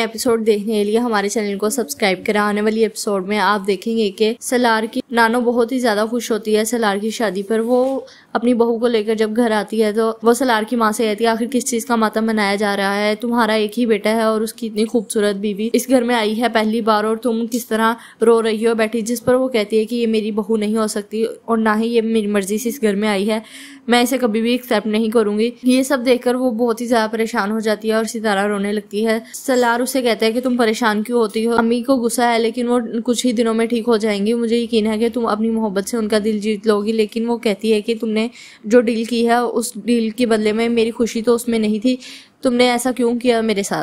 episode देखने के लिए हमारे चैनल को सब्सक्राइब करें आने वाली एपिसोड में आप देखेंगे कि सलार की नानो बहुत ही ज्यादा खुश होती है सलार की शादी पर वो अपनी बहू को लेकर जब घर आती है तो वो सलार की माँ से कहती है आखिर किस चीज का माता मनाया जा रहा है तुम्हारा एक ही बेटा है और उसकी इतनी खूबसूरत बीवी इस घर में आई है पहली बार और तुम किस तरह रो रही हो बैठी जिस पर वो कहती है कि ये मेरी बहू नहीं हो सकती और ना ही ये मेरी मर्जी से इस घर में आई है मैं इसे कभी भी एक्सेप्ट नहीं करूंगी ये सब देखकर वो बहुत ही ज्यादा परेशान हो जाती है और सितारा रोने लगती है सलार उसे कहता है कि तुम परेशान क्यों होती हो अम्मी को गुस्सा है लेकिन वो कुछ ही दिनों में ठीक हो जाएंगी मुझे यकीन है कि तुम अपनी मोहब्बत से उनका दिल जीत लोगी लेकिन वो कहती है कि तुमने जो डील की है उस डील के बदले में मेरी खुशी तो उसमें नहीं थी तुमने ऐसा क्यों किया मेरे साथ